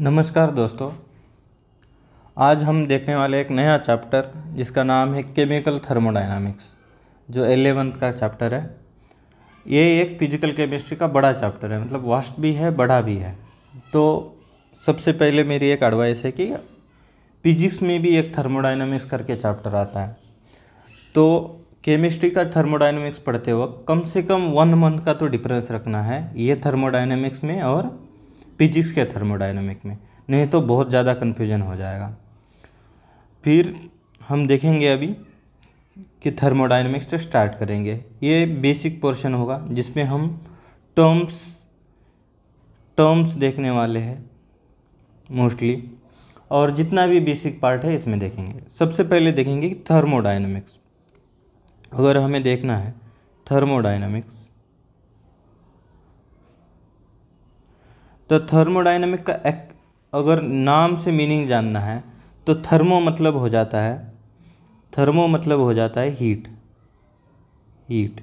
नमस्कार दोस्तों आज हम देखने वाले एक नया चैप्टर जिसका नाम है केमिकल थर्मोडायनामिक्स जो एलेवंथ का चैप्टर है ये एक फिजिकल केमिस्ट्री का बड़ा चैप्टर है मतलब वास्ट भी है बड़ा भी है तो सबसे पहले मेरी एक एडवाइस है कि फिजिक्स में भी एक थर्मोडायनामिक्स करके चैप्टर आता है तो केमिस्ट्री का थर्मोडायनामिक्स पढ़ते वक्त कम से कम वन मंथ का तो डिफरेंस रखना है ये थर्मोडायनामिक्स में और फिजिक्स के थर्मोडाइनमिक में नहीं तो बहुत ज़्यादा कन्फ्यूजन हो जाएगा फिर हम देखेंगे अभी कि थर्मोडाइनमिक्स से स्टार्ट करेंगे ये बेसिक पोर्शन होगा जिसमें हम टर्म्स टर्म्स देखने वाले हैं मोस्टली और जितना भी बेसिक पार्ट है इसमें देखेंगे सबसे पहले देखेंगे कि थर्मोडाइनमिक्स अगर हमें देखना है थर्मोडाइनमिक्स तो थर्मोडाइनमिक का एक अगर नाम से मीनिंग जानना है तो थर्मो मतलब हो जाता है थर्मो मतलब हो जाता है हीट हीट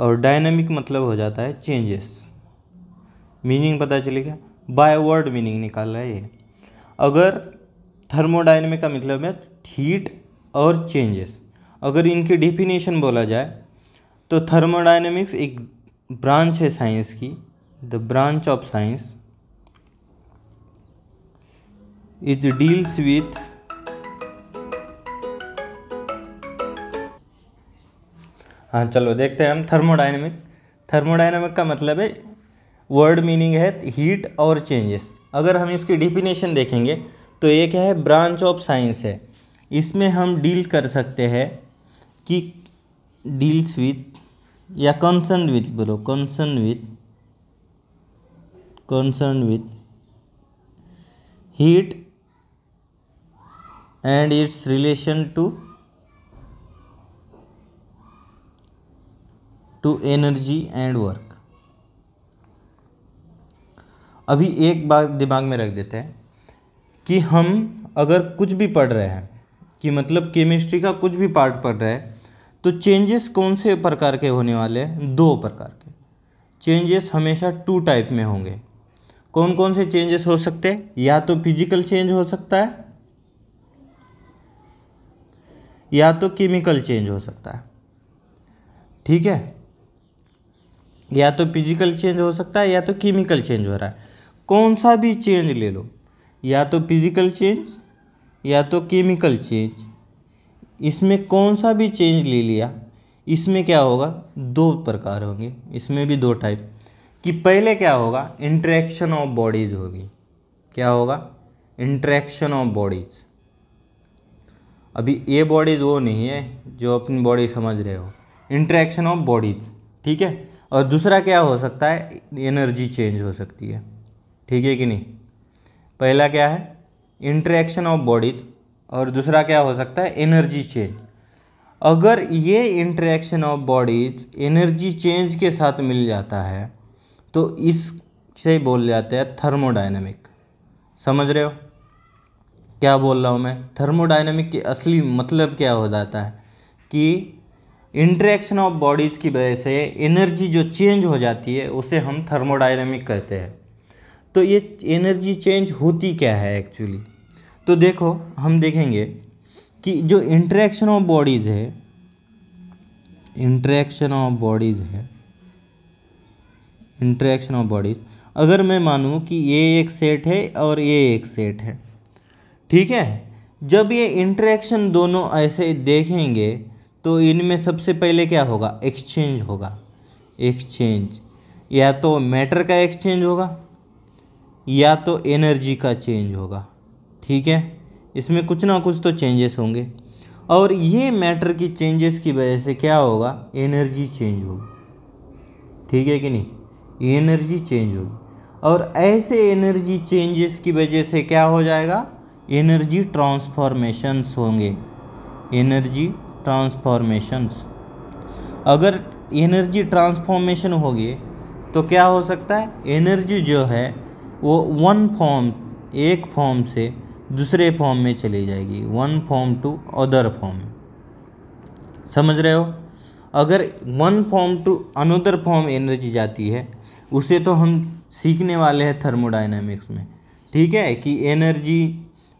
और डायनेमिक मतलब हो जाता है चेंजेस मीनिंग पता चलेगा बाय वर्ड मीनिंग निकाल रहा है ये अगर थर्मोडाइनमिक का मतलब है हीट और चेंजेस अगर इनकी डिफिनेशन बोला जाए तो थर्मोडाइनमिक्स एक ब्रांच है साइंस की the branch of science it deals with हाँ चलो देखते हैं हम थर्मोडाइनमिक थर्मोडाइनमिक का मतलब है वर्ड मीनिंग है हीट और चेंजेस अगर हम इसकी डिफिनेशन देखेंगे तो ये क्या है ब्रांच ऑफ साइंस है इसमें हम डील कर सकते हैं कि डील्स विथ या कंसर्न विथ बोलो concern with concerned with heat and its relation to to energy and work अभी एक बात दिमाग में रख देते हैं कि हम अगर कुछ भी पढ़ रहे हैं कि मतलब केमिस्ट्री का कुछ भी पार्ट पढ़ रहे हैं तो चेंजेस कौन से प्रकार के होने वाले हैं दो प्रकार के चेंजेस हमेशा टू टाइप में होंगे कौन कौन से चेंजेस हो सकते हैं या तो फिजिकल चेंज हो सकता है या तो केमिकल चेंज हो सकता है ठीक है या तो फिजिकल चेंज हो सकता है या तो केमिकल चेंज हो रहा है कौन सा भी चेंज ले लो या तो फिजिकल चेंज या तो केमिकल चेंज इसमें कौन सा भी चेंज ले लिया इसमें क्या होगा दो प्रकार होंगे इसमें भी दो टाइप कि पहले क्या होगा इंट्रैक्शन ऑफ बॉडीज होगी क्या होगा इंट्रैक्शन ऑफ बॉडीज अभी ये बॉडीज वो नहीं है जो अपनी बॉडी समझ रहे हो इंट्रैक्शन ऑफ बॉडीज ठीक है और दूसरा क्या हो सकता है एनर्जी चेंज हो सकती है ठीक है कि नहीं पहला क्या है इंट्रैक्शन ऑफ बॉडीज और दूसरा क्या हो सकता है एनर्जी चेंज अगर ये interaction of bodies energy change के साथ मिल जाता है तो इस से बोल जाते हैं थर्मोडाइनमिक समझ रहे हो क्या बोल रहा हूँ मैं थर्मोडाइनमिक के असली मतलब क्या हो जाता है कि इंट्रैक्शन ऑफ बॉडीज़ की वजह से एनर्जी जो चेंज हो जाती है उसे हम थर्मोडाइनमिक कहते हैं तो ये एनर्जी चेंज होती क्या है एक्चुअली तो देखो हम देखेंगे कि जो इंट्रैक्शन ऑफ बॉडीज़ है इंट्रैक्शन ऑफ बॉडीज़ है इंट्रैक्शन ऑफ बॉडीज अगर मैं मानूँ कि ये एक सेट है और ये एक सेट है ठीक है जब ये इंट्रैक्शन दोनों ऐसे देखेंगे तो इनमें सबसे पहले क्या होगा एक्सचेंज होगा एक्सचेंज या तो मैटर का एक्सचेंज होगा या तो एनर्जी का चेंज होगा ठीक है इसमें कुछ ना कुछ तो चेंजेस होंगे और ये मैटर की चेंजेस की वजह से क्या होगा एनर्जी चेंज होगी ठीक है कि नहीं एनर्जी चेंज होगी और ऐसे एनर्जी चेंजेस की वजह से क्या हो जाएगा एनर्जी ट्रांसफॉर्मेशंस होंगे एनर्जी ट्रांसफॉर्मेशंस अगर एनर्जी ट्रांसफॉर्मेशन होगी तो क्या हो सकता है एनर्जी जो है वो वन फॉर्म एक फॉर्म से दूसरे फॉर्म में चली जाएगी one form to other form समझ रहे हो अगर one form to another form energy जाती है उसे तो हम सीखने वाले हैं थर्मोडाइनमिक्स में ठीक है कि एनर्जी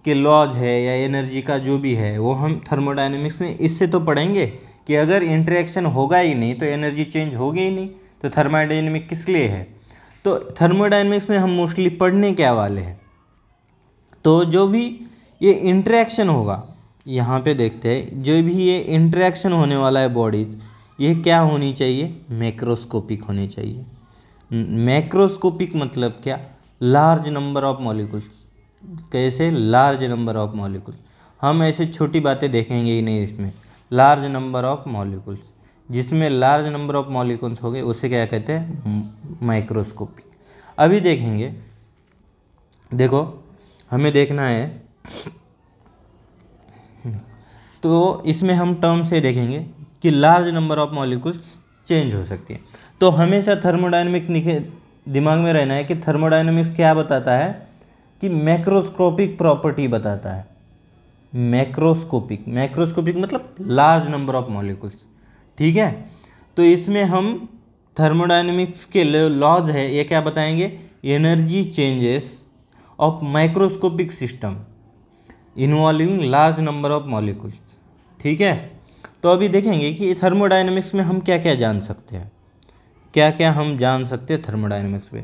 के लॉज है या एनर्जी का जो भी है वो हम थर्मोडाइनमिक्स में इससे तो पढ़ेंगे कि अगर इंटरेक्शन होगा ही नहीं तो एनर्जी चेंज होगी ही नहीं तो थर्मोडाइनमिक किस लिए है तो थर्मोडाइनमिक्स में हम मोस्टली पढ़ने क्या वाले हैं तो जो भी ये इंटरेक्शन होगा यहाँ पे देखते हैं जो भी ये इंटरेक्शन होने वाला है बॉडीज़ ये क्या होनी चाहिए मैक्रोस्कोपिक होनी चाहिए मैक्रोस्कोपिक मतलब क्या लार्ज नंबर ऑफ मॉलिकुल्स कैसे लार्ज नंबर ऑफ मॉलिकुल्स हम ऐसे छोटी बातें देखेंगे ही नहीं इसमें लार्ज नंबर ऑफ मॉलिकुल्स जिसमें लार्ज नंबर ऑफ मॉलिकुल्स हो गए उसे क्या कहते हैं माइक्रोस्कोपिक अभी देखेंगे देखो हमें देखना है तो इसमें हम टर्म से देखेंगे कि large number of molecules change हो सकती हैं तो हमेशा थर्मोडाइनमिक दिमाग में रहना है कि थर्मोडाइनमिक्स क्या बताता है कि मैक्रोस्कोपिक प्रॉपर्टी बताता है मैक्रोस्कोपिक मैक्रोस्कोपिक मतलब लार्ज नंबर ऑफ मॉलिक्यूल्स ठीक है तो इसमें हम थर्मोडाइनमिक्स के लॉज है ये क्या बताएंगे energy changes of microscopic system involving large number of molecules ठीक है तो अभी देखेंगे कि थर्मोडाइनमिक्स में हम क्या क्या जान सकते हैं क्या क्या हम जान सकते हैं थर्मोडाइनमिक्स पे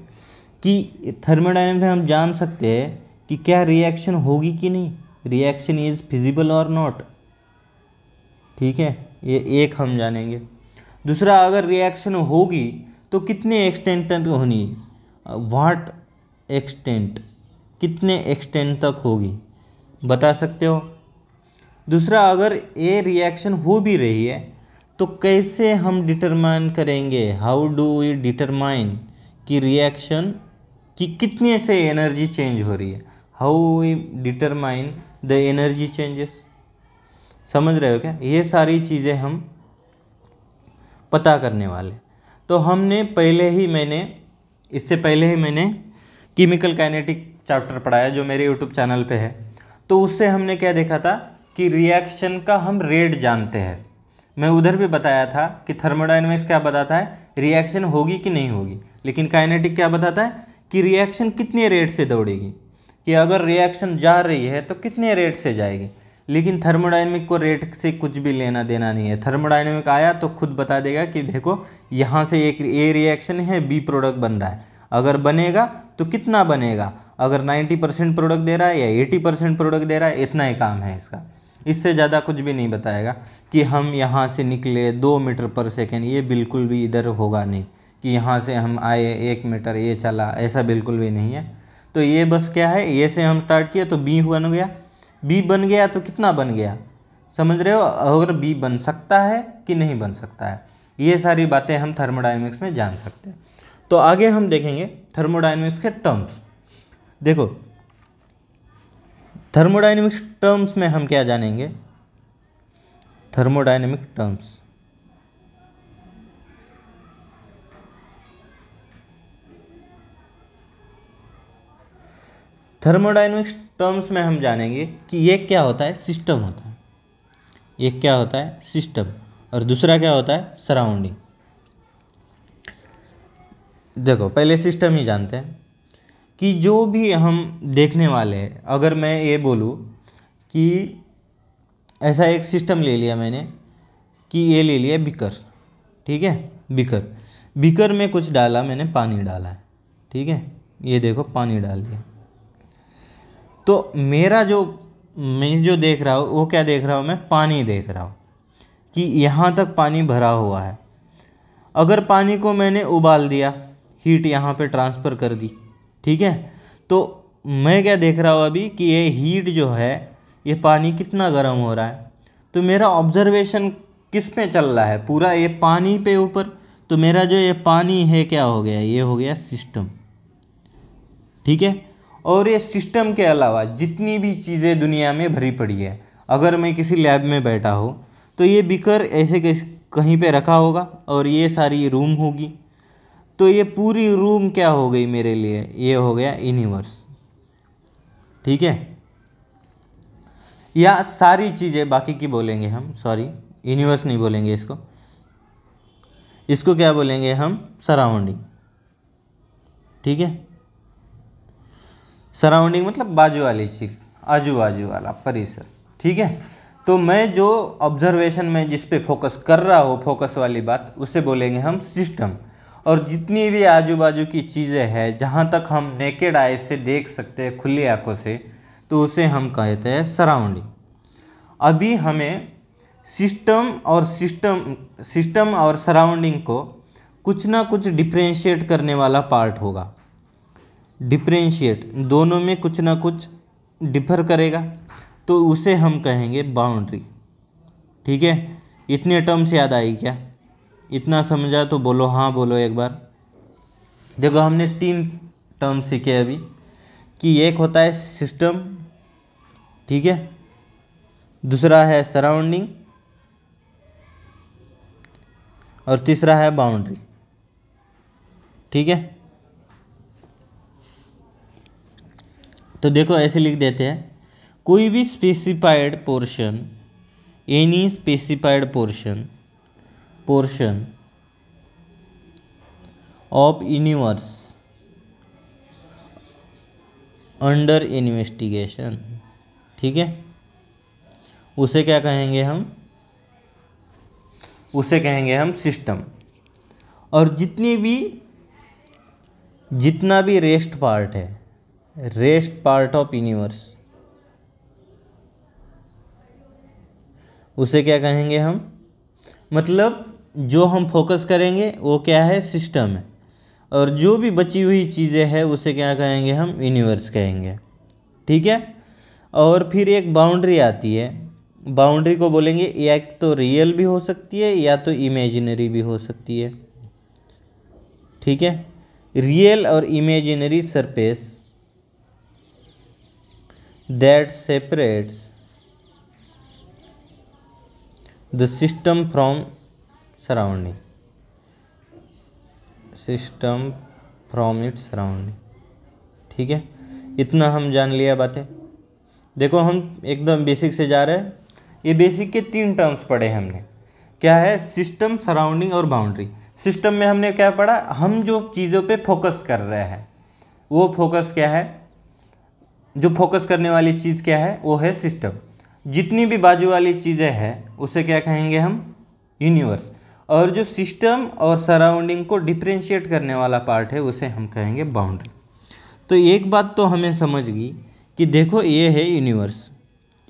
कि थर्मोडाइनमिक्स में हम जान सकते हैं कि क्या रिएक्शन होगी कि नहीं रिएक्शन इज़ फिजिबल और नॉट ठीक है ये एक हम जानेंगे दूसरा अगर रिएक्शन होगी तो कितने एक्सटेंट तक होनी वाट एक्सटेंट कितने एक्सटेंट तक होगी बता सकते हो दूसरा अगर ये रिएक्शन हो भी रही है तो कैसे हम डिटरमाइन करेंगे हाउ डू वी डिटरमाइन कि रिएक्शन कि कितने से एनर्जी चेंज हो रही है how we determine the energy changes समझ रहे हो क्या ये सारी चीज़ें हम पता करने वाले तो हमने पहले ही मैंने इससे पहले ही मैंने केमिकल काइनेटिक चैप्टर पढ़ाया जो मेरे यूट्यूब चैनल पे है तो उससे हमने क्या देखा था कि रिएक्शन का हम रेट जानते हैं मैं उधर भी बताया था कि थर्मोडाइनमिक्स क्या बताता है रिएक्शन होगी कि नहीं होगी लेकिन काइनेटिक क्या बताता है कि रिएक्शन कितने रेट से दौड़ेगी कि अगर रिएक्शन जा रही है तो कितने रेट से जाएगी लेकिन थर्मोडाइनमिक को रेट से कुछ भी लेना देना नहीं है थर्मोडाइनमिक आया तो खुद बता देगा कि देखो यहाँ से एक ए रिएक्शन है बी प्रोडक्ट बन रहा है अगर बनेगा तो कितना बनेगा अगर 90 परसेंट प्रोडक्ट दे रहा है या 80 परसेंट प्रोडक्ट दे रहा है इतना ही काम है इसका इससे ज़्यादा कुछ भी नहीं बताएगा कि हम यहाँ से निकले दो मीटर पर सेकेंड ये बिल्कुल भी इधर होगा नहीं कि यहाँ से हम आए एक मीटर ये चला ऐसा बिल्कुल भी नहीं है तो ये बस क्या है ये से हम स्टार्ट किए तो बी बन गया बी बन गया तो कितना बन गया समझ रहे हो अगर बी बन सकता है कि नहीं बन सकता है ये सारी बातें हम थर्मोडाइनमिक्स में जान सकते हैं तो आगे हम देखेंगे थर्मोडाइनमिक्स के टर्म्स देखो थर्मोडाइनमिक्स टर्म्स में हम क्या जानेंगे थर्मोडाइनमिक टर्म्स थर्मोडाइनमिक्स टर्म्स में हम जानेंगे कि ये क्या होता है सिस्टम होता है एक क्या होता है सिस्टम और दूसरा क्या होता है सराउंडिंग देखो पहले सिस्टम ही जानते हैं कि जो भी हम देखने वाले हैं अगर मैं ये बोलूँ कि ऐसा एक सिस्टम ले लिया मैंने कि ये ले लिया बिकर ठीक है बिकर बिकर में कुछ डाला मैंने पानी डाला है ठीक है ये देखो पानी डाल दिया तो मेरा जो मैं जो देख रहा हूँ वो क्या देख रहा हूँ मैं पानी देख रहा हूँ कि यहाँ तक पानी भरा हुआ है अगर पानी को मैंने उबाल दिया हीट यहाँ पे ट्रांसफ़र कर दी ठीक है तो मैं क्या देख रहा हूँ अभी कि ये हीट जो है ये पानी कितना गर्म हो रहा है तो मेरा ऑब्जर्वेशन किस पे चल रहा है पूरा ये पानी पे ऊपर तो मेरा जो ये पानी है क्या हो गया ये हो गया सिस्टम ठीक है और ये सिस्टम के अलावा जितनी भी चीज़ें दुनिया में भरी पड़ी है अगर मैं किसी लैब में बैठा हो तो ये बिकर ऐसे कहीं पे रखा होगा और ये सारी रूम होगी तो ये पूरी रूम क्या हो गई मेरे लिए ये हो गया यूनिवर्स ठीक है या सारी चीज़ें बाकी की बोलेंगे हम सॉरी यूनिवर्स नहीं बोलेंगे इसको इसको क्या बोलेंगे हम सराउंडिंग ठीक है सराउंडिंग मतलब बाजू वाली चीज आजू बाजू वाला परिसर ठीक है तो मैं जो ऑब्जर्वेशन में जिस पे फोकस कर रहा हूँ फोकस वाली बात उसे बोलेंगे हम सिस्टम और जितनी भी आजू बाजू की चीज़ें हैं जहाँ तक हम नेकेड आई से देख सकते हैं खुली आँखों से तो उसे हम कहते हैं सराउंडिंग अभी हमें सिस्टम और सिस्टम सिस्टम और सराउंडिंग को कुछ ना कुछ डिफ्रेंशिएट करने वाला पार्ट होगा डिफ्रेंशिएट दोनों में कुछ ना कुछ डिफर करेगा तो उसे हम कहेंगे बाउंड्री ठीक है इतने टर्म्स याद आई क्या इतना समझा तो बोलो हाँ बोलो एक बार देखो हमने तीन टर्म सीखे अभी कि एक होता है सिस्टम ठीक है दूसरा है सराउंडिंग और तीसरा है बाउंड्री ठीक है तो देखो ऐसे लिख देते हैं कोई भी specified portion any specified portion portion of universe under investigation ठीक है उसे क्या कहेंगे हम उसे कहेंगे हम सिस्टम और जितनी भी जितना भी रेस्ट पार्ट है रेस्ट पार्ट ऑफ यूनिवर्स उसे क्या कहेंगे हम मतलब जो हम फोकस करेंगे वो क्या है सिस्टम है और जो भी बची हुई चीज़ें हैं उसे क्या कहेंगे हम यूनिवर्स कहेंगे ठीक है और फिर एक बाउंड्री आती है बाउंड्री को बोलेंगे या तो रियल भी हो सकती है या तो इमेजिनरी भी हो सकती है ठीक है रियल और imaginary surface that separates the system from surrounding system from it surrounding ठीक है इतना हम जान लिया बातें देखो हम एकदम बेसिक से जा रहे हैं ये बेसिक के तीन टर्म्स पढ़े हमने क्या है सिस्टम सराउंडिंग और बाउंड्री सिस्टम में हमने क्या पढ़ा हम जो चीज़ों पे फोकस कर रहे हैं वो फोकस क्या है जो फोकस करने वाली चीज़ क्या है वो है सिस्टम जितनी भी बाजू वाली चीज़ें हैं उसे क्या कहेंगे हम यूनिवर्स और जो सिस्टम और सराउंडिंग को डिफ्रेंशिएट करने वाला पार्ट है उसे हम कहेंगे बाउंड्री तो एक बात तो हमें समझ गई कि देखो ये है यूनिवर्स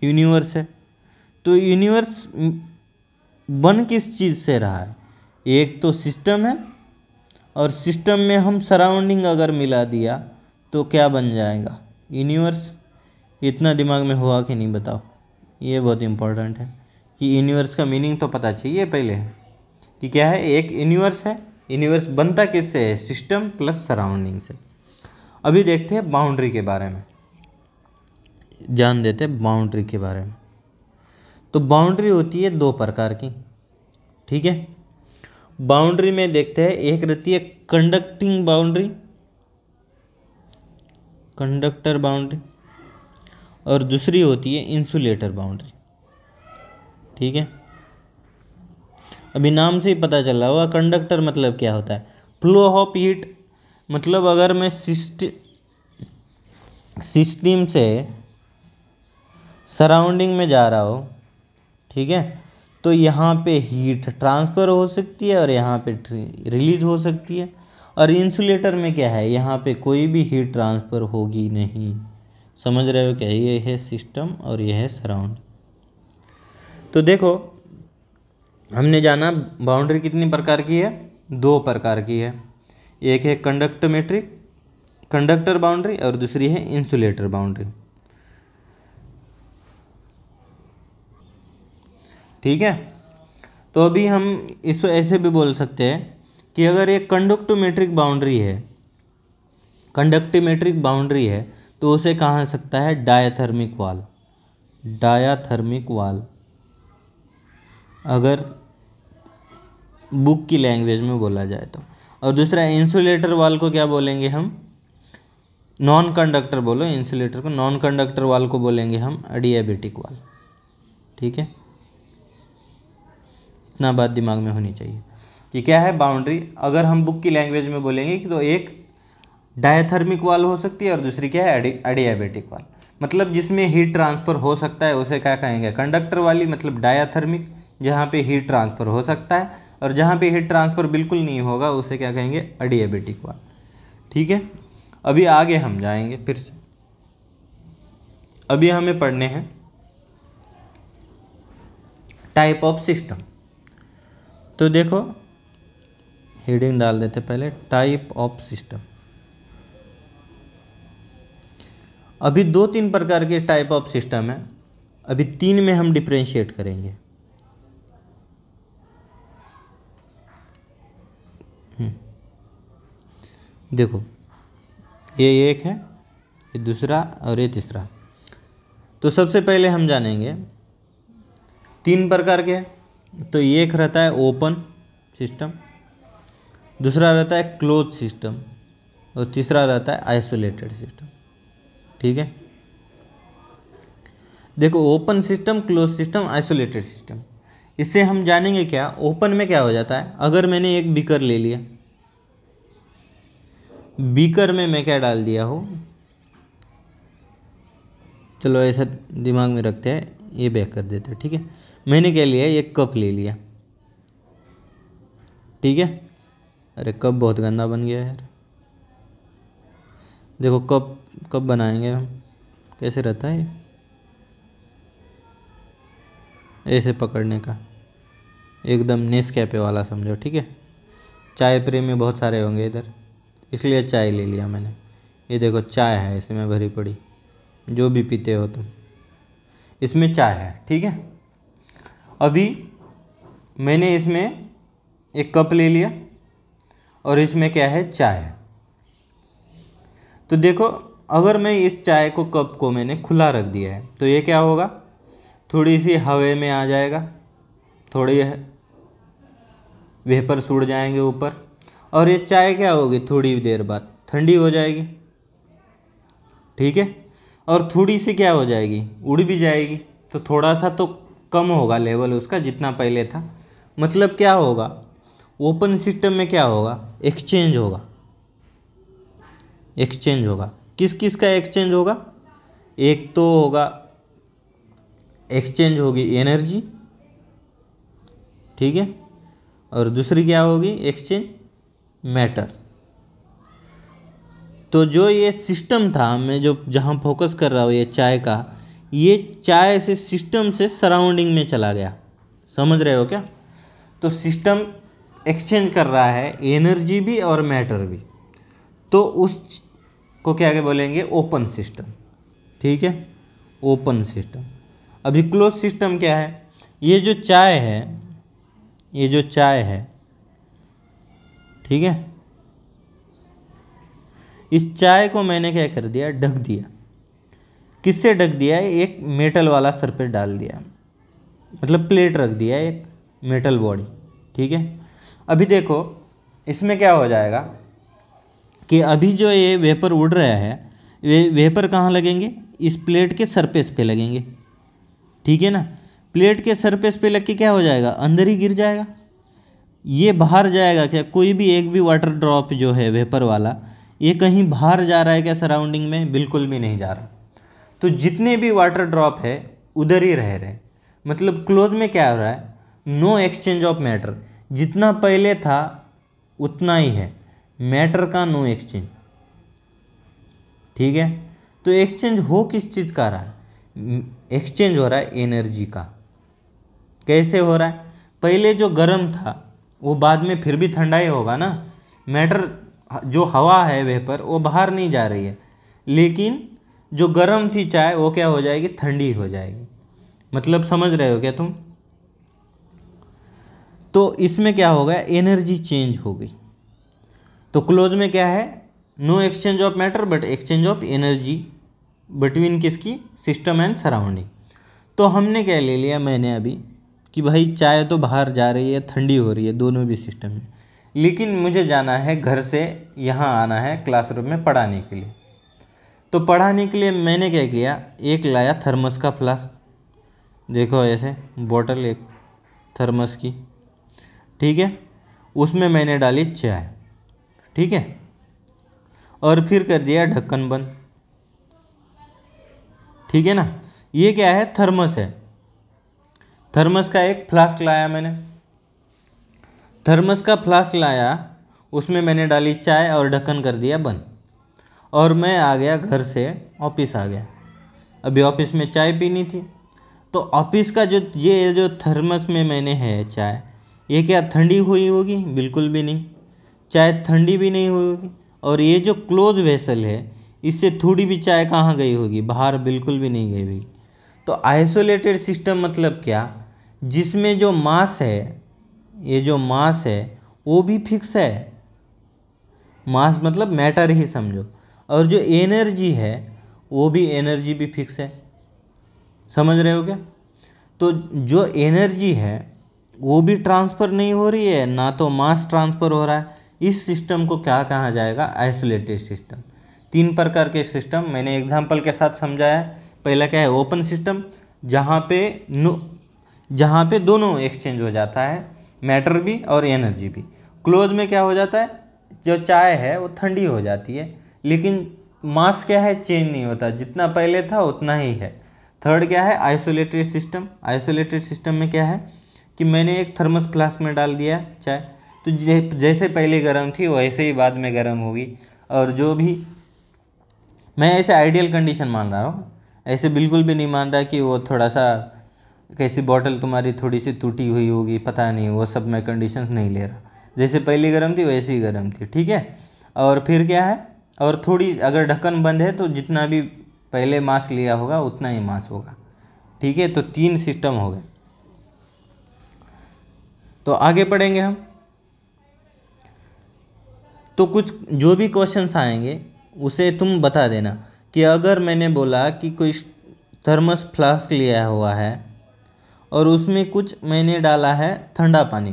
यूनिवर्स है तो यूनिवर्स बन किस चीज़ से रहा है एक तो सिस्टम है और सिस्टम में हम सराउंडिंग अगर मिला दिया तो क्या बन जाएगा यूनिवर्स इतना दिमाग में हुआ कि नहीं बताओ ये बहुत इम्पोर्टेंट है कि यूनिवर्स का मीनिंग तो पता चाहिए पहले है कि क्या है एक यूनिवर्स है यूनिवर्स बनता किससे है सिस्टम प्लस सराउंडिंग से अभी देखते हैं बाउंड्री के बारे में जान देते हैं बाउंड्री के बारे में तो बाउंड्री होती है दो प्रकार की ठीक है बाउंड्री में देखते हैं एक रहती है कंडक्टिंग बाउंड्री कंडक्टर बाउंड्री और दूसरी होती है इंसुलेटर बाउंड्री ठीक है अभी नाम से ही पता चल रहा होगा कंडक्टर मतलब क्या होता है फ्लो ऑफ हीट मतलब अगर मैं सिस्ट सिस्टम से सराउंडिंग में जा रहा हो ठीक है तो यहाँ पे हीट ट्रांसफ़र हो सकती है और यहाँ पे रिलीज हो सकती है और इंसुलेटर में क्या है यहाँ पे कोई भी हीट ट्रांसफ़र होगी नहीं समझ रहे हो क्या ये है सिस्टम और यह है सराउंड तो देखो हमने जाना बाउंड्री कितनी प्रकार की है दो प्रकार की है एक है कंडक्ट मेट्रिक कंडक्टर बाउंड्री और दूसरी है इंसुलेटर बाउंड्री ठीक है तो अभी हम इसको ऐसे भी बोल सकते हैं कि अगर एक कंडक्टोमेट्रिक बाउंड्री है कंडक्टोमेट्रिक बाउंड्री है तो उसे कहा सकता है डायाथर्मिक वाल डायाथर्मिक वाल अगर बुक की लैंग्वेज में बोला जाए तो और दूसरा इंसुलेटर वाल को क्या बोलेंगे हम नॉन कंडक्टर बोलो इंसुलेटर को नॉन कंडक्टर वाल को बोलेंगे हम अडियाबेटिक वाल ठीक है इतना बात दिमाग में होनी चाहिए कि क्या है बाउंड्री अगर हम बुक की लैंग्वेज में बोलेंगे कि तो एक डायथर्मिक वाल हो सकती है और दूसरी क्या है अडियाबेटिक वाल मतलब जिसमें हीट ट्रांसफ़र हो सकता है उसे क्या कहेंगे कंडक्टर वाली मतलब डायाथर्मिक जहाँ पे हीट ट्रांसफ़र हो सकता है और जहाँ पे हीट ट्रांसफ़र बिल्कुल नहीं होगा उसे क्या कहेंगे अडियाबेटिक वाल ठीक है अभी आगे हम जाएंगे फिर से अभी हमें पढ़ने हैं टाइप ऑफ सिस्टम तो देखो हेडिंग डाल देते पहले टाइप ऑफ सिस्टम अभी दो तीन प्रकार के टाइप ऑफ सिस्टम है अभी तीन में हम डिफ्रेंशिएट करेंगे देखो ये एक है ये दूसरा और ये तीसरा तो सबसे पहले हम जानेंगे तीन प्रकार के तो एक रहता है ओपन सिस्टम दूसरा रहता है क्लोज सिस्टम और तीसरा रहता है आइसोलेटेड सिस्टम ठीक है देखो open system close system isolated system इससे हम जानेंगे क्या ओपन में क्या हो जाता है अगर मैंने एक बीकर ले लिया बीकर में मैं क्या डाल दिया हूँ चलो ऐसा दिमाग में रखते हैं ये बैक कर देते हैं ठीक है मैंने क्या लिया ये कप ले लिया ठीक है अरे कप बहुत गंदा बन गया यार देखो कप कप बनाएंगे हम कैसे रहता है ऐसे पकड़ने का एकदम नेस कैपे वाला समझो ठीक है चाय प्रेमी बहुत सारे होंगे इधर इसलिए चाय ले लिया मैंने ये देखो चाय है इसमें भरी पड़ी जो भी पीते हो तुम इसमें चाय है ठीक है अभी मैंने इसमें एक कप ले लिया और इसमें क्या है चाय तो देखो अगर मैं इस चाय को कप को मैंने खुला रख दिया है तो ये क्या होगा थोड़ी सी हवे में आ जाएगा थोड़ी वेपर सूड़ जाएंगे ऊपर और ये चाय क्या होगी थोड़ी देर बाद ठंडी हो जाएगी ठीक है और थोड़ी सी क्या हो जाएगी उड़ भी जाएगी तो थोड़ा सा तो कम होगा लेवल उसका जितना पहले था मतलब क्या होगा ओपन सिस्टम में क्या होगा एक्सचेंज होगा एक्सचेंज होगा किस किस का एक्सचेंज होगा एक तो होगा एक्सचेंज होगी एनर्जी ठीक है और दूसरी क्या होगी एक्सचेंज मैटर तो जो ये सिस्टम था मैं जो जहाँ फोकस कर रहा हूँ ये चाय का ये चाय से सिस्टम से सराउंडिंग में चला गया समझ रहे हो क्या तो सिस्टम एक्सचेंज कर रहा है एनर्जी भी और मैटर भी तो उस को क्या क्या बोलेंगे ओपन सिस्टम ठीक है ओपन सिस्टम अभी क्लोज सिस्टम क्या है ये जो चाय है ये जो चाय है ठीक है इस चाय को मैंने क्या कर दिया ढक दिया किससे ढक दिया है एक मेटल वाला सर डाल दिया मतलब प्लेट रख दिया एक मेटल बॉडी ठीक है अभी देखो इसमें क्या हो जाएगा कि अभी जो ये वेपर उड़ रहा है वे वेपर कहाँ लगेंगे इस प्लेट के सरफेस पे लगेंगे ठीक है ना प्लेट के सरफेस पे लग के क्या हो जाएगा अंदर ही गिर जाएगा ये बाहर जाएगा क्या कोई भी एक भी वाटर ड्रॉप जो है वेपर वाला ये कहीं बाहर जा रहा है क्या सराउंडिंग में बिल्कुल भी नहीं जा रहा तो जितने भी वाटर ड्रॉप है उधर ही रह रहे मतलब क्लोज में क्या हो रहा है नो एक्सचेंज ऑफ मैटर जितना पहले था उतना ही है मैटर का नो एक्सचेंज ठीक है तो एक्सचेंज हो किस चीज़ का रहा है एक्सचेंज हो रहा है एनर्जी का कैसे हो रहा है पहले जो गर्म था वो बाद में फिर भी ठंडा ही होगा ना मैटर जो हवा है वह पर वो बाहर नहीं जा रही है लेकिन जो गर्म थी चाय वो क्या हो जाएगी ठंडी हो जाएगी मतलब समझ रहे हो क्या तुम तो इसमें क्या होगा एनर्जी चेंज हो गई तो क्लोज में क्या है no exchange of matter but exchange of energy between किसकी सिस्टम एंड सराउंडिंग तो हमने क्या ले लिया मैंने अभी कि भाई चाय तो बाहर जा रही है ठंडी हो रही है दोनों भी सिस्टम में लेकिन मुझे जाना है घर से यहाँ आना है क्लासरूम में पढ़ाने के लिए तो पढ़ाने के लिए मैंने क्या किया एक लाया थर्मस का फ्लास्क देखो ऐसे बोतल एक थर्मस की ठीक है उसमें मैंने डाली चाय ठीक है और फिर कर दिया ढक्कन बंद ठीक है ना ये क्या है थर्मस है थर्मस का एक फ्लास्क लाया मैंने थर्मस का फ्लास्क लाया उसमें मैंने डाली चाय और ढक्कन कर दिया बंद और मैं आ गया घर से ऑफिस आ गया अभी ऑफिस में चाय पीनी थी तो ऑफिस का जो ये जो थर्मस में मैंने है चाय ये क्या ठंडी हुई होगी बिल्कुल भी नहीं चाय ठंडी भी नहीं हुई होगी और ये जो क्लोज वेसल है इससे थोड़ी भी चाय कहाँ गई होगी बाहर बिल्कुल भी नहीं गई होगी तो आइसोलेटेड सिस्टम मतलब क्या जिसमें जो मास है ये जो मास है वो भी फिक्स है मास मतलब मैटर ही समझो और जो एनर्जी है वो भी एनर्जी भी फिक्स है समझ रहे हो क्या तो जो एनर्जी है वो भी ट्रांसफ़र नहीं हो रही है ना तो मास ट्रांसफ़र हो रहा है इस सिस्टम को क्या कहा जाएगा आइसोलेटेड सिस्टम तीन प्रकार के सिस्टम मैंने एग्जाम्पल के साथ समझाया पहला क्या है ओपन सिस्टम जहाँ पे जहाँ पे दोनों एक्सचेंज हो जाता है मैटर भी और एनर्जी भी क्लोज में क्या हो जाता है जो चाय है वो ठंडी हो जाती है लेकिन मास क्या है चेंज नहीं होता जितना पहले था उतना ही है थर्ड क्या है आइसोलेटेड सिस्टम आइसोलेटेड सिस्टम में क्या है कि मैंने एक थर्मस फ्लास्क में डाल दिया चाय तो जैसे पहले गर्म थी वैसे ही बाद में गर्म होगी और जो भी मैं ऐसे आइडियल कंडीशन मान रहा हूँ ऐसे बिल्कुल भी नहीं मान रहा कि वो थोड़ा सा कैसी बॉटल तुम्हारी थोड़ी सी टूटी हुई होगी पता नहीं वो सब मैं कंडीशंस नहीं ले रहा जैसे पहले गर्म थी वैसे ही गर्म थी ठीक है और फिर क्या है और थोड़ी अगर ढक्कन बंद है तो जितना भी पहले मास्क लिया होगा उतना ही मास्क होगा ठीक है तो तीन सिस्टम हो गए तो आगे पढ़ेंगे हम तो कुछ जो भी क्वेश्चन आएंगे उसे तुम बता देना कि अगर मैंने बोला कि कोई थर्मस फ्लास्क लिया हुआ है और उसमें कुछ मैंने डाला है ठंडा पानी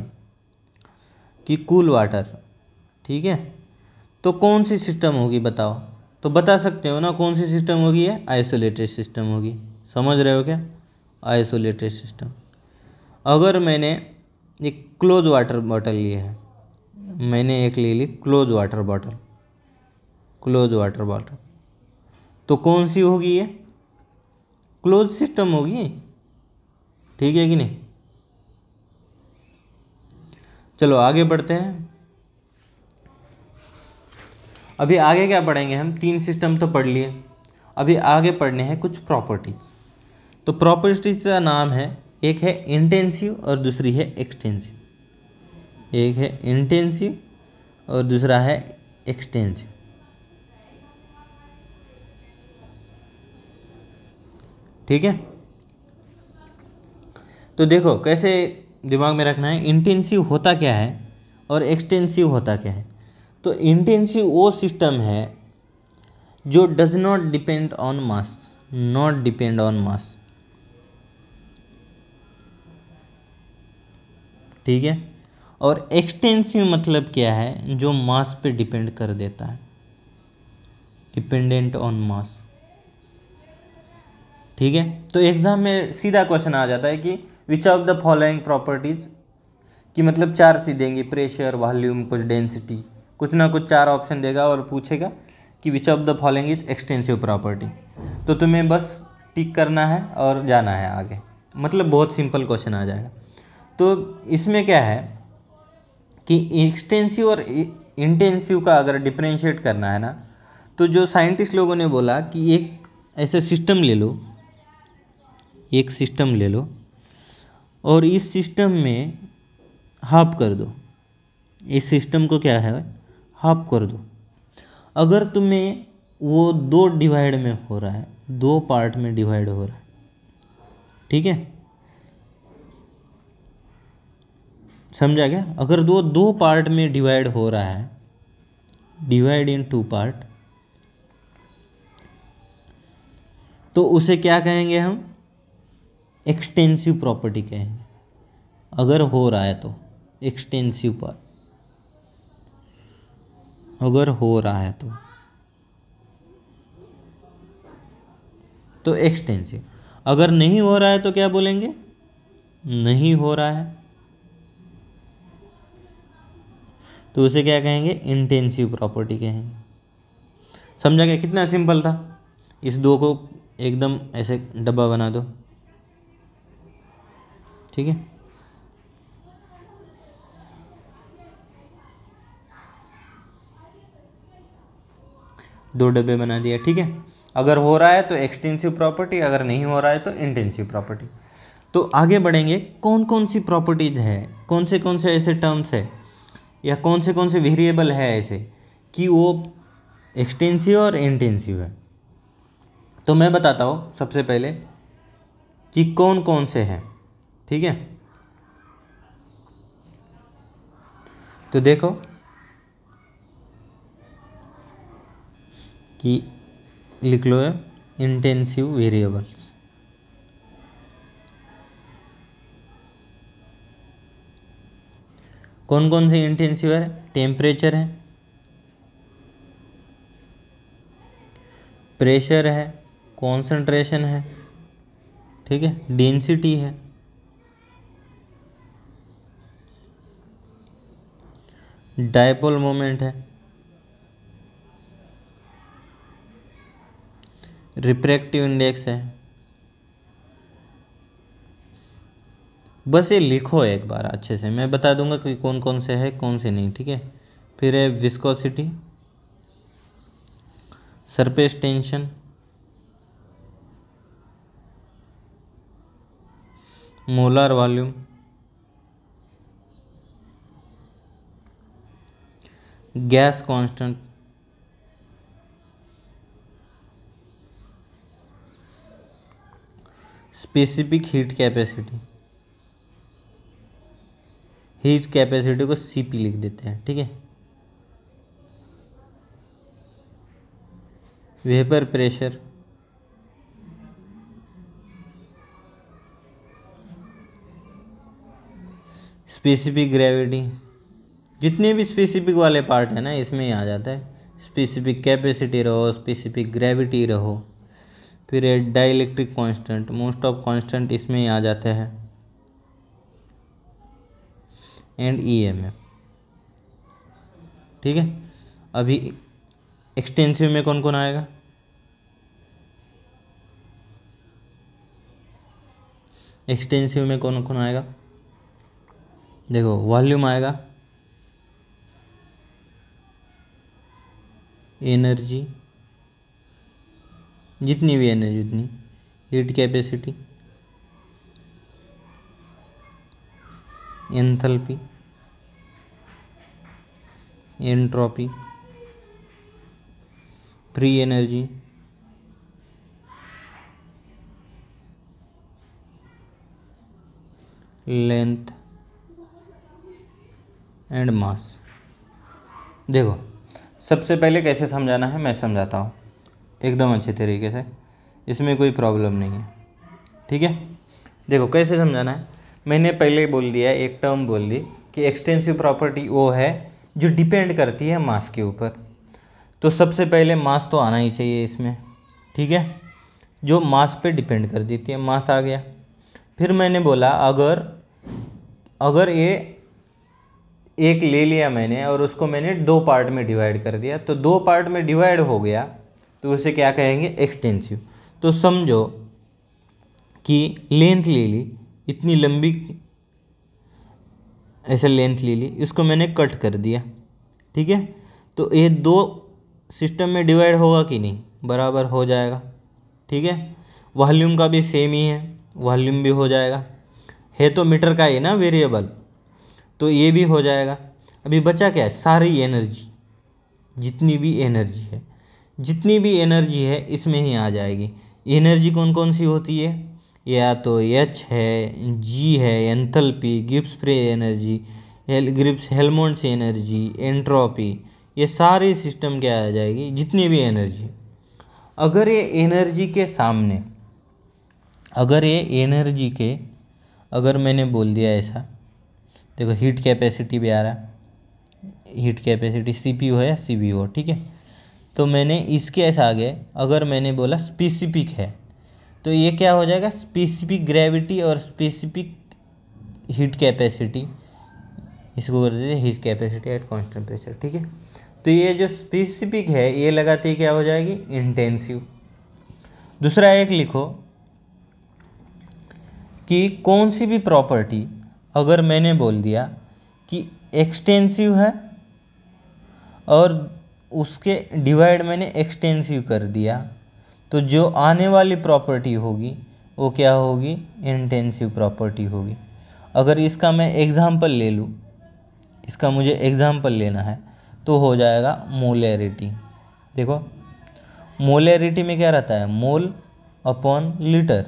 कि कूल वाटर ठीक है तो कौन सी सिस्टम होगी बताओ तो बता सकते हो ना कौन सी सिस्टम होगी ये आइसोलेटेड सिस्टम होगी समझ रहे हो क्या आइसोलेटेड सिस्टम अगर मैंने एक क्लोज वाटर बॉटल ली है मैंने एक ले ली close water bottle close water bottle तो कौन सी होगी ये क्लोज सिस्टम होगी ठीक है कि नहीं चलो आगे बढ़ते हैं अभी आगे क्या पढ़ेंगे हम तीन सिस्टम तो पढ़ लिए अभी आगे पढ़ने हैं कुछ प्रॉपर्टीज तो प्रॉपर्टीज का नाम है एक है इंटेंसिव और दूसरी है एक्सटेंसिव एक है इंटेंसिव और दूसरा है एक्सटेंसिव ठीक है तो देखो कैसे दिमाग में रखना है इंटेंसिव होता क्या है और एक्सटेंसिव होता क्या है तो इंटेंसिव वो सिस्टम है जो does not depend on mass not depend on mass ठीक है और एक्सटेंसिव मतलब क्या है जो मास पे डिपेंड कर देता है डिपेंडेंट ऑन मास ठीक है तो एग्जाम में सीधा क्वेश्चन आ जाता है कि which of the following properties कि मतलब चार सी देंगे प्रेशर वॉल्यूम कुछ डेंसिटी कुछ ना कुछ चार ऑप्शन देगा और पूछेगा कि which of the following is extensive property तो तुम्हें बस टिक करना है और जाना है आगे मतलब बहुत सिंपल क्वेश्चन आ जाएगा तो इसमें क्या है कि एक्सटेंसिव और इंटेंसिव का अगर डिफ्रेंशिएट करना है ना तो जो साइंटिस्ट लोगों ने बोला कि एक ऐसे सिस्टम ले लो एक सिस्टम ले लो और इस सिस्टम में हाफ कर दो इस सिस्टम को क्या है हाफ कर दो अगर तुम्हें वो दो डिवाइड में हो रहा है दो पार्ट में डिवाइड हो रहा है ठीक है समझा गया अगर दो दो पार्ट में डिवाइड हो रहा है डिवाइड इन टू पार्ट तो उसे क्या कहेंगे हम एक्सटेंसिव प्रॉपर्टी कहेंगे अगर हो रहा है तो एक्सटेंसिव पर अगर हो रहा है तो तो एक्सटेंसिव अगर नहीं हो रहा है तो क्या बोलेंगे नहीं हो रहा है तो उसे क्या कहेंगे इंटेंसिव प्रॉपर्टी कहेंगे समझा गया कितना सिंपल था इस दो को एकदम ऐसे डब्बा बना दो ठीक है दो डब्बे बना दिया ठीक है अगर हो रहा है तो एक्सटेंसिव प्रॉपर्टी अगर नहीं हो रहा है तो इंटेंसिव प्रॉपर्टी तो आगे बढ़ेंगे कौन कौन सी प्रॉपर्टीज़ है कौन से कौन से ऐसे टर्म्स है या कौन से कौन से वेरिएबल है ऐसे कि वो एक्सटेंसिव और इंटेंसिव है तो मैं बताता हूँ सबसे पहले कि कौन कौन से हैं ठीक है तो देखो कि लिख लो है इंटेंसिव वेरिएबल्स कौन कौन से इंटेंसिव है टेम्परेचर है प्रेशर है कॉन्सेंट्रेशन है ठीक है डेंसिटी है डायपोल मोमेंट है रिप्रेक्टिव इंडेक्स है बस ये लिखो एक बार अच्छे से मैं बता दूंगा कि कौन कौन से है कौन से नहीं ठीक है फिर है viscosity surface tension molar volume gas constant specific heat capacity heat capacity को सीपी लिख देते हैं ठीक है वेपर प्रेशर स्पेसिफिक ग्रेविटी जितने भी स्पेसिफिक वाले पार्ट है ना इसमें ही आ जाता है स्पेसिफिक कैपेसिटी रहो स्पेसिफिक ग्रेविटी रहो फिर dielectric constant most of constant इसमें ही आ जाते हैं एंड ईएमएफ e ठीक है अभी एक्सटेंसिव में कौन कौन आएगा एक्सटेंसिव में कौन कौन आएगा देखो वॉल्यूम आएगा एनर्जी जितनी भी एनर्जी उतनी heat capacity enthalpy entropy free energy length and mass देखो सबसे पहले कैसे समझाना है मैं समझाता हूँ एकदम अच्छे तरीके से इसमें कोई प्रॉब्लम नहीं है ठीक है देखो कैसे समझाना है मैंने पहले बोल दिया एक टर्म बोल दी कि एक्सटेंसिव प्रॉपर्टी वो है जो डिपेंड करती है मास के ऊपर तो सबसे पहले मास तो आना ही चाहिए इसमें ठीक है जो मास पे डिपेंड कर देती है मास आ गया फिर मैंने बोला अगर अगर ये एक ले लिया मैंने और उसको मैंने दो पार्ट में डिवाइड कर दिया तो दो पार्ट में डिवाइड हो गया तो उसे क्या कहेंगे एक्सटेंसिव तो समझो कि लेंथ ले ली इतनी लंबी ऐसे लेंथ ले ली इसको मैंने कट कर दिया ठीक है तो ये दो सिस्टम में डिवाइड होगा कि नहीं बराबर हो जाएगा ठीक है वॉल्यूम का भी सेम ही है वॉल्यूम भी हो जाएगा है तो मीटर का ही ना वेरिएबल तो ये भी हो जाएगा अभी बचा क्या है सारी एनर्जी जितनी भी एनर्जी है जितनी भी एनर्जी है इसमें ही आ जाएगी एनर्जी कौन कौन सी होती है या तो एच है जी है एंथल्पी गिप्स फ्री एनर्जी हेल ग्रिप्स हेलमोन्स एनर्जी एंट्रोपी ये सारे सिस्टम क्या आ जाएगी जितनी भी एनर्जी अगर ये एनर्जी के सामने अगर ये एनर्जी के अगर मैंने बोल दिया ऐसा देखो हीट कैपेसिटी भी आ रहा है हीट कैपेसिटी सी पी है या सी हो ठीक है तो मैंने इसके आगे अगर मैंने बोला स्पेसिफिक है तो ये क्या हो जाएगा स्पेसिफिक ग्रेविटी और स्पेसिफिक हीट कैपेसिटी इसको कर दीजिए heat capacity at constant pressure ठीक है तो ये जो स्पेसिफिक है ये लगाते ही क्या हो जाएगी इंटेंसिव दूसरा एक लिखो कि कौन सी भी प्रॉपर्टी अगर मैंने बोल दिया कि एक्सटेंसिव है और उसके डिवाइड मैंने एक्सटेंसिव कर दिया तो जो आने वाली प्रॉपर्टी होगी वो क्या होगी इंटेंसिव प्रॉपर्टी होगी अगर इसका मैं एग्ज़ाम्पल ले लूँ इसका मुझे एग्ज़ाम्पल लेना है तो हो जाएगा मोलेरिटी देखो मोलेरिटी में क्या रहता है मोल अपॉन लीटर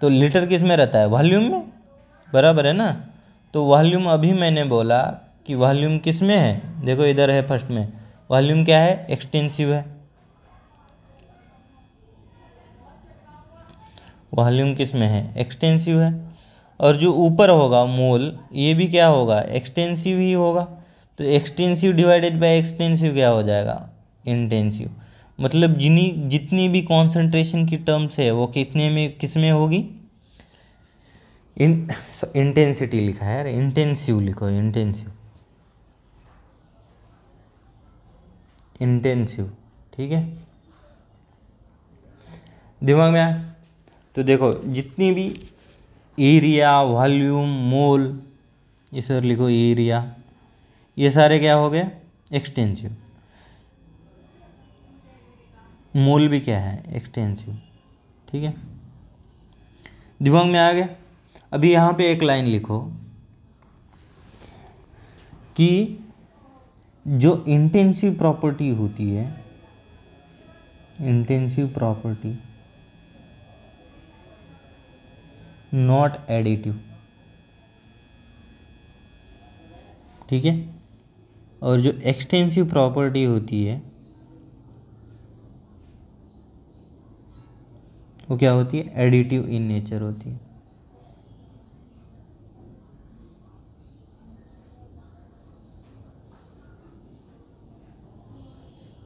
तो लीटर किस में रहता है वॉल्यूम में बराबर है ना तो वॉल्यूम अभी मैंने बोला कि वॉल्यूम किस में है देखो इधर है फर्स्ट में वॉल्यूम क्या है एक्सटेंसिव है वॉल्यूम किस में है एक्सटेंसिव है और जो ऊपर होगा मोल ये भी क्या होगा एक्सटेंसिव ही होगा तो एक्सटेंसिव डिवाइडेड बाय एक्सटेंसिव क्या हो जाएगा इंटेंसिव मतलब जिनी जितनी भी कॉन्सेंट्रेशन की टर्म्स है वो कितने में किस में होगी इन इंटेंसिटी लिखा है यार इंटेंसिव लिखो इंटेंसिव इंटेंसिव ठीक है दिमाग में आए तो देखो जितनी भी एरिया वॉल्यूम मोल ये सर लिखो एरिया ये सारे क्या हो गए एक्सटेंसिव मोल भी क्या है एक्सटेंसिव ठीक है दिमाग में आ गया अभी यहाँ पे एक लाइन लिखो कि जो इंटेंसिव प्रॉपर्टी होती है इंटेंसिव प्रॉपर्टी नॉट एडिटिव ठीक है और जो एक्सटेंसिव प्रॉपर्टी होती है वो क्या होती है एडिटिव इन नेचर होती है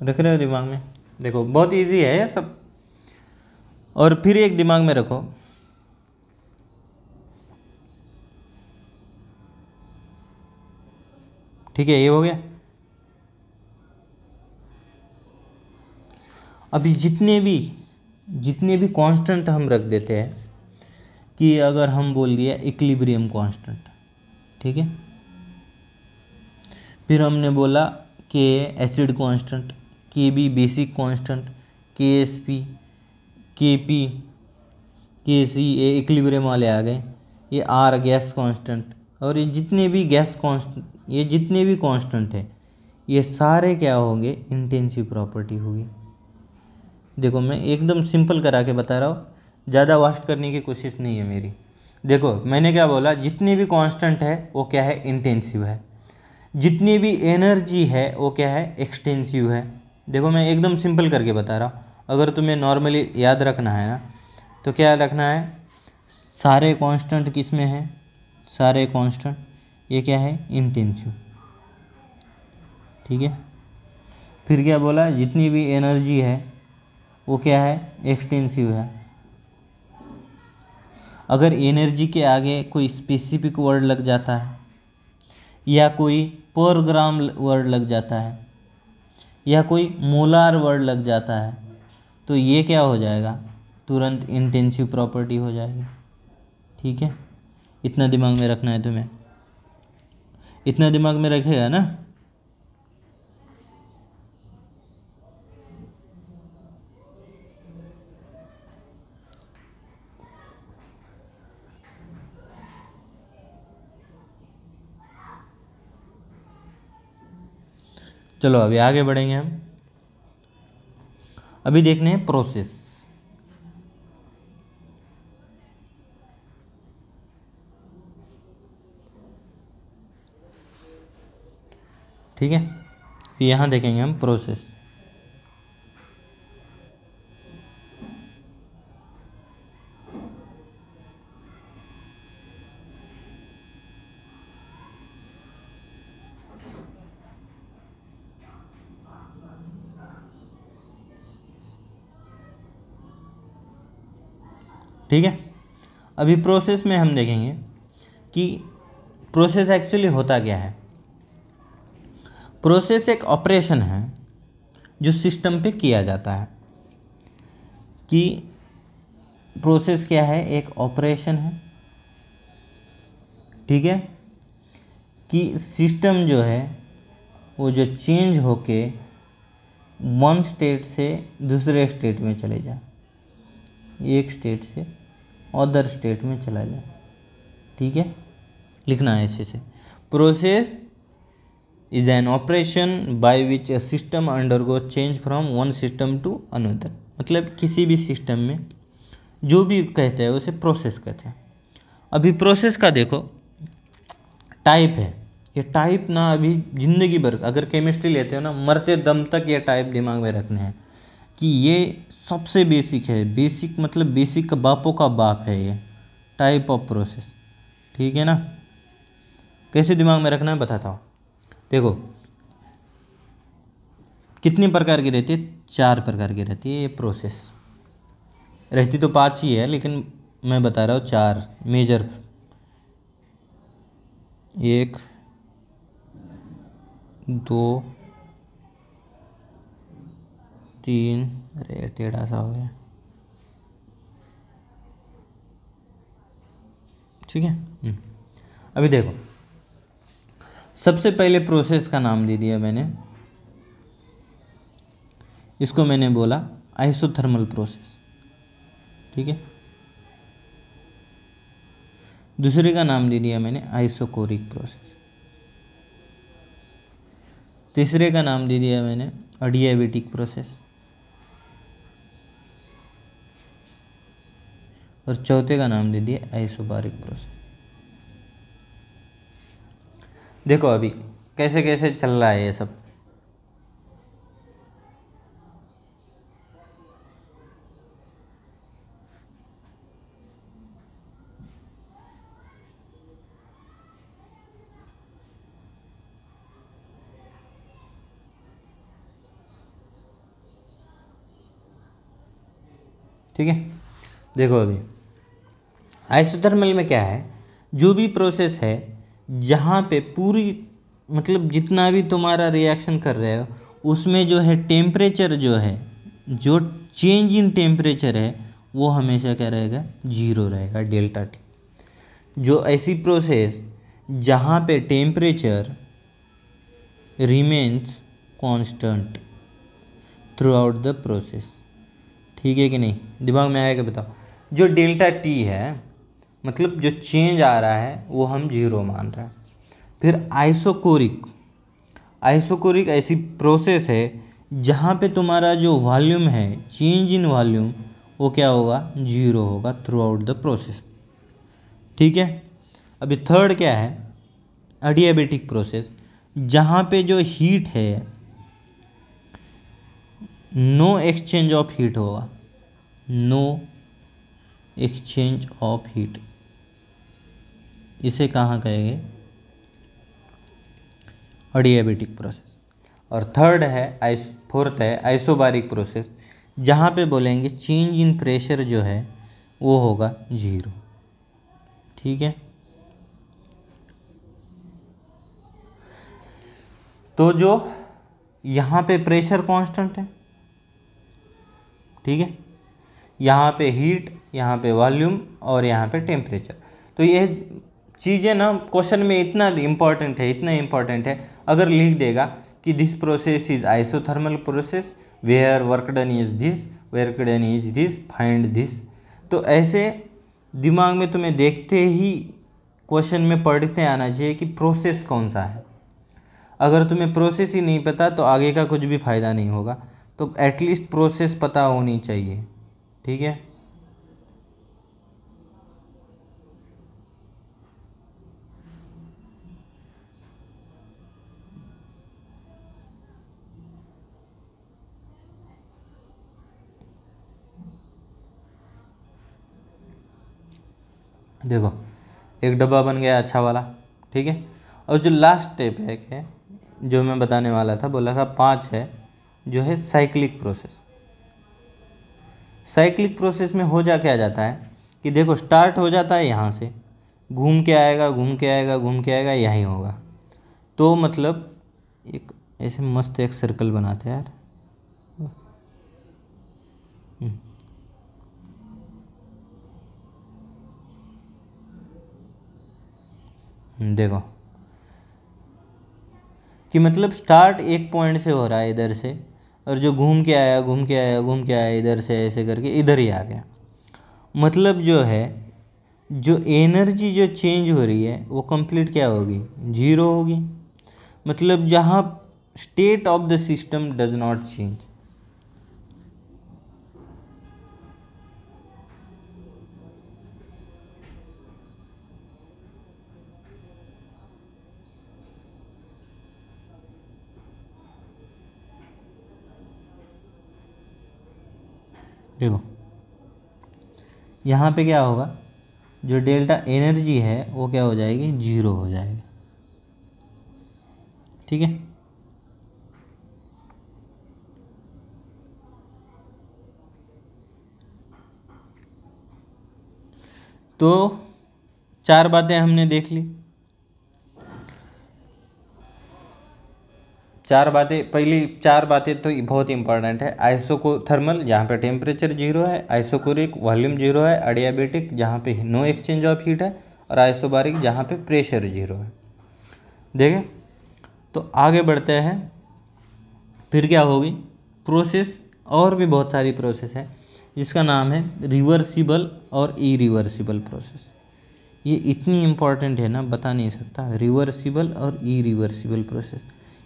रख रहे हो दिमाग में देखो बहुत इजी है ये सब और फिर एक दिमाग में रखो ठीक है ये हो गया अभी जितने भी जितने भी कांस्टेंट हम रख देते हैं कि अगर हम बोल दिया इक्लिब्रियम कांस्टेंट ठीक है फिर हमने बोला कि acid constant K B basic constant K S P K P K C ए इक्लिब्रियम वाले आ गए ये आर गैस कांस्टेंट और ये जितने भी गैस कांस्टेंट ये जितने भी कांस्टेंट हैं ये सारे क्या होंगे इंटेंसिव प्रॉपर्टी होगी देखो मैं एकदम सिंपल करा के बता रहा हूँ ज़्यादा वास्ट करने की कोशिश नहीं है मेरी देखो मैंने क्या बोला जितने भी कांस्टेंट है वो क्या है इंटेंसिव है जितनी भी एनर्जी है वो क्या है एक्सटेंसिव है देखो मैं एकदम सिंपल करके बता रहा हूँ अगर तुम्हें नॉर्मली याद रखना है ना तो क्या रखना है सारे कांस्टेंट किस में हैं सारे कांस्टेंट ये क्या है इंटेंसिव ठीक है फिर क्या बोला जितनी भी एनर्जी है वो क्या है एक्सटेंसिव है अगर एनर्जी के आगे कोई स्पेसिफिक वर्ड लग जाता है या कोई पर ग्राम वर्ड लग जाता है या कोई मोलार वर्ड लग जाता है तो ये क्या हो जाएगा तुरंत इंटेंसिव प्रॉपर्टी हो जाएगी ठीक है इतना दिमाग में रखना है तुम्हें इतना दिमाग में रखेगा ना चलो अभी आगे बढ़ेंगे हम अभी देखने हैं प्रोसेस ठीक है यहाँ देखेंगे हम प्रोसेस ठीक है अभी प्रोसेस में हम देखेंगे कि प्रोसेस एक्चुअली होता क्या है प्रोसेस एक ऑपरेशन है जो सिस्टम पे किया जाता है कि प्रोसेस क्या है एक ऑपरेशन है ठीक है कि सिस्टम जो है वो जो चेंज होके वन स्टेट से दूसरे स्टेट में चले जाए एक स्टेट से अदर स्टेट में चला जाए ठीक है लिखना है ऐसे से process is an operation by which a system undergo change from one system to another मतलब किसी भी सिस्टम में जो भी कहते हैं उसे प्रोसेस कहते हैं अभी प्रोसेस का देखो टाइप है ये टाइप ना अभी ज़िंदगी भर अगर केमिस्ट्री लेते हो ना मरते दम तक ये टाइप दिमाग में रखने हैं कि ये सबसे बेसिक है बेसिक मतलब बेसिक का बापों का बाप है ये टाइप ऑफ प्रोसेस ठीक है ना कैसे दिमाग में रखना है बताता हूँ देखो कितने प्रकार की रहती है चार प्रकार की रहती है ये प्रोसेस रहती तो पाँच ही है लेकिन मैं बता रहा हूँ चार मेजर एक दो तीन अरे टेढ़ा सा हो गया ठीक है हम्म। अभी देखो सबसे पहले प्रोसेस का नाम दे दिया मैंने इसको मैंने बोला आइसोथर्मल प्रोसेस ठीक है दूसरे का नाम दे दिया मैंने आइसोकोरिक प्रोसेस तीसरे का नाम दे दिया मैंने अडियाबेटिक प्रोसेस और चौथे का नाम दे दिए आइसोबारिक प्रोसेस देखो अभी कैसे कैसे चल रहा है ये सब ठीक है देखो अभी आइसोथर्मल में क्या है जो भी प्रोसेस है जहाँ पे पूरी मतलब जितना भी तुम्हारा रिएक्शन कर रहे हो उसमें जो है टेम्परेचर जो है जो चेंज इन टेम्परेचर है वो हमेशा क्या रहेगा जीरो रहेगा डेल्टा टी जो ऐसी प्रोसेस जहाँ पे temperature remains constant throughout the process ठीक है कि नहीं दिमाग में आएगा बताओ जो डेल्टा टी है मतलब जो चेंज आ रहा है वो हम जीरो मान रहे हैं फिर आइसोकोरिक आइसोकोरिक ऐसी प्रोसेस है जहाँ पे तुम्हारा जो वॉल्यूम है चेंज इन वॉल्यूम वो क्या होगा जीरो होगा थ्रू आउट द प्रोसेस ठीक है अभी थर्ड क्या है अडियाबेटिक प्रोसेस जहाँ पे जो हीट है नो एक्सचेंज ऑफ हीट होगा नो एक्सचेंज ऑफ हीट इसे कहाँ कहेंगे अडियाबेटिक प्रोसेस और थर्ड है आइस फोर्थ है आइसोबारिक प्रोसेस जहाँ पे बोलेंगे चेंज इन प्रेशर जो है वो होगा जीरो ठीक है तो जो यहाँ पे प्रेशर कांस्टेंट है ठीक है यहाँ पे हीट यहाँ पे वॉल्यूम और यहाँ पे टेम्परेचर तो ये चीज़ें ना क्वेश्चन में इतना इम्पॉर्टेंट है इतना इम्पॉर्टेंट है अगर लिख देगा कि this process is isothermal process where work done is this work done is this find this तो ऐसे दिमाग में तुम्हें देखते ही क्वेश्चन में पढ़ते आना चाहिए कि प्रोसेस कौन सा है अगर तुम्हें प्रोसेस ही नहीं पता तो आगे का कुछ भी फ़ायदा नहीं होगा तो एटलीस्ट प्रोसेस पता होनी चाहिए ठीक है देखो एक डब्बा बन गया अच्छा वाला ठीक है और जो लास्ट स्टेप है कि जो मैं बताने वाला था बोला था पाँच है जो है साइक्लिक प्रोसेस साइक्लिक प्रोसेस में हो जा क्या जाता है कि देखो स्टार्ट हो जाता है यहाँ से घूम के आएगा घूम के आएगा घूम के आएगा यहीं होगा तो मतलब एक ऐसे मस्त एक सर्कल बनाते हैं यार हम्म। हम्म, देखो कि मतलब स्टार्ट एक पॉइंट से हो रहा है इधर से और जो घूम के आया घूम के आया घूम के आया इधर से ऐसे करके इधर ही आ गया मतलब जो है जो एनर्जी जो चेंज हो रही है वो कंप्लीट क्या होगी जीरो होगी मतलब जहाँ state of the system does not change देखो यहाँ पे क्या होगा जो डेल्टा एनर्जी है वो क्या हो जाएगी जीरो हो जाएगी ठीक है तो चार बातें हमने देख ली चार बातें पहली चार बातें तो बहुत इंपॉर्टेंट है आइसोकोथर्मल थर्मल जहाँ पे टेम्परेचर जीरो है आइसोकोरिक वॉल्यूम जीरो है अडियाबेटिक जहाँ पे नो एक्सचेंज ऑफ हीट है और आइसोबारिक जहाँ पे प्रेशर जीरो है देखें तो आगे बढ़ते हैं फिर क्या होगी प्रोसेस और भी बहुत सारी प्रोसेस है जिसका नाम है रिवर्सिबल और ई रिवर्सिबल प्रोसेस ये इतनी इम्पॉर्टेंट है ना बता नहीं सकता रिवर्सिबल और ई रिवर्सिबल प्रोसेस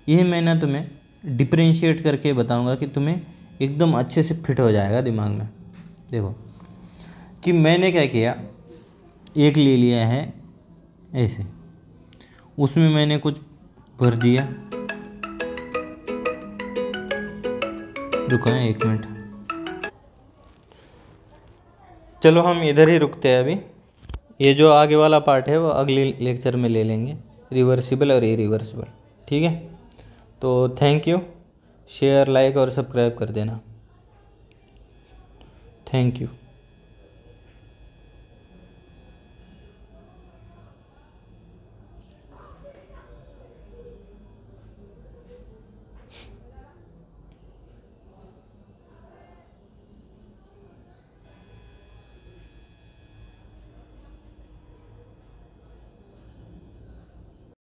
यह मैं ना तुम्हें डिफ्रेंशिएट करके बताऊंगा कि तुम्हें एकदम अच्छे से फिट हो जाएगा दिमाग में देखो कि मैंने क्या किया एक ले लिया है ऐसे उसमें मैंने कुछ भर दिया रुका एक मिनट चलो हम इधर ही रुकते हैं अभी ये जो आगे वाला पार्ट है वो अगले लेक्चर में ले लेंगे रिवर्सिबल और इरिवर्सिबल ठीक है तो थैंक यू शेयर लाइक और सब्सक्राइब कर देना थैंक यू